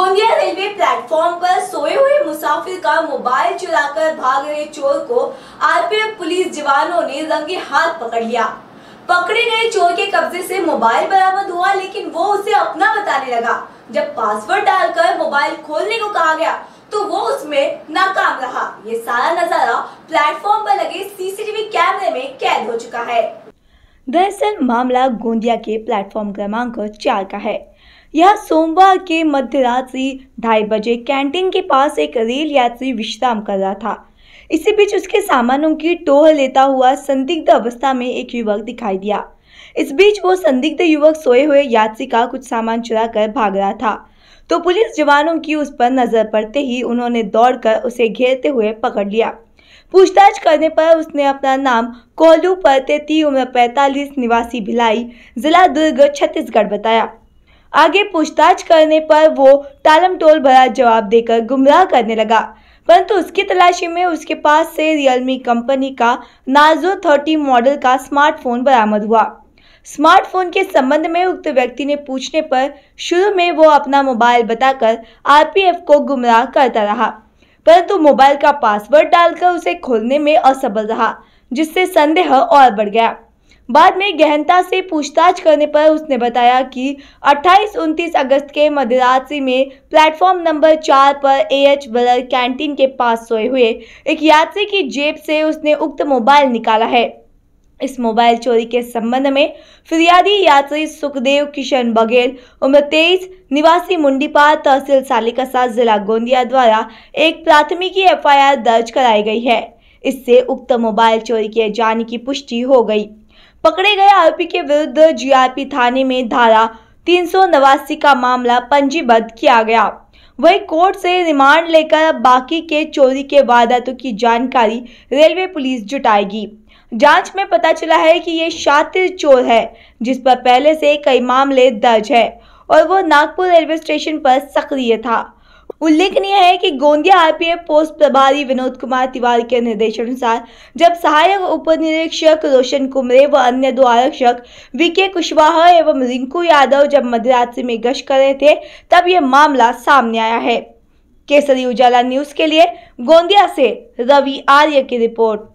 Gondia railway platform पर सोए हुए मुसाफिर का मोबाइल चुराकर भाग रहे चोर को आरपीएफ पुलिस जवानों ने रंगे हाथ पकड़ लिया पकड़े गए चोर के कब्जे से मोबाइल बरामद हुआ लेकिन वो उसे अपना बताने लगा जब पासवर्ड डालकर मोबाइल खोलने को कहा गया तो वो उसमें नाकाम रहा ये सारा नजारा प्लेटफॉर्म पर लगे सीसीटीवी कैमरे में कैद हो चुका है दरअसल मामला गोंदिया के प्लेटफॉर्म क्रमांक चार का है यह सोमवार के मध्य रात्रि ढाई बजे कैंटीन के पास एक रेल यात्री विश्राम कर रहा था इसी बीच उसके सामानों की टोह लेता हुआ संदिग्ध अवस्था में एक युवक दिखाई दिया इस बीच वो संदिग्ध युवक सोए हुए यात्री का कुछ सामान चुरा कर भाग रहा था तो पुलिस जवानों की उस पर नजर पड़ते ही उन्होंने दौड़कर उसे घेरते हुए पकड़ लिया पूछताछ करने पर उसने अपना नाम कोहलू तेती उम्र 45 निवासी भिलाई जिला दुर्ग छत्तीसगढ़ बताया आगे पूछताछ करने पर वो टालम टोल भरा जवाब देकर गुमराह करने लगा परंतु उसकी तलाशी में उसके पास से रियलमी कंपनी का नाजो 30 मॉडल का स्मार्टफोन बरामद हुआ स्मार्टफोन के संबंध में उक्त व्यक्ति ने पूछने पर शुरू में वो अपना मोबाइल बताकर आरपीएफ को गुमराह करता रहा परंतु मोबाइल का पासवर्ड डालकर उसे खोलने में असफल रहा जिससे संदेह और बढ़ गया बाद में गहनता से पूछताछ करने पर उसने बताया कि 28 उनतीस अगस्त के मध्यरात्रि में प्लेटफॉर्म नंबर चार पर एएच बलर कैंटीन के पास सोए हुए एक यात्री की जेब से उसने उक्त मोबाइल निकाला है इस मोबाइल चोरी के संबंध में फिरियादी यात्री सुखदेव किशन बघेल उम्र तेईस निवासी मुंडीपार तहसील सालिकसा जिला गोंदिया द्वारा एक प्राथमिकी एफआईआर दर्ज कराई गई है इससे उक्त मोबाइल चोरी किए जाने की पुष्टि हो गई पकड़े गए आरोपी के विरुद्ध जीआरपी थाने में धारा तीन का मामला पंजीबद्ध किया गया वही कोर्ट से रिमांड लेकर बाकी के चोरी के वारदातों की जानकारी रेलवे पुलिस जुटाएगी जांच में पता चला है कि ये शातिर चोर है जिस पर पहले से कई मामले दर्ज है और वो नागपुर रेलवे स्टेशन पर सक्रिय था उल्लेखनीय है कि गोंदिया आरपीएफ पोस्ट प्रभारी विनोद कुमार तिवारी के निर्देशानुसार जब सहायक उप निरीक्षक रोशन कुमरे व अन्य दो आरक्षक वीके कुशवाहा एवं रिंकू यादव जब मध्यरात्रि में गश्त कर रहे थे तब यह मामला सामने आया है केसरी उजाला न्यूज के लिए गोंदिया से रवि आर्य की रिपोर्ट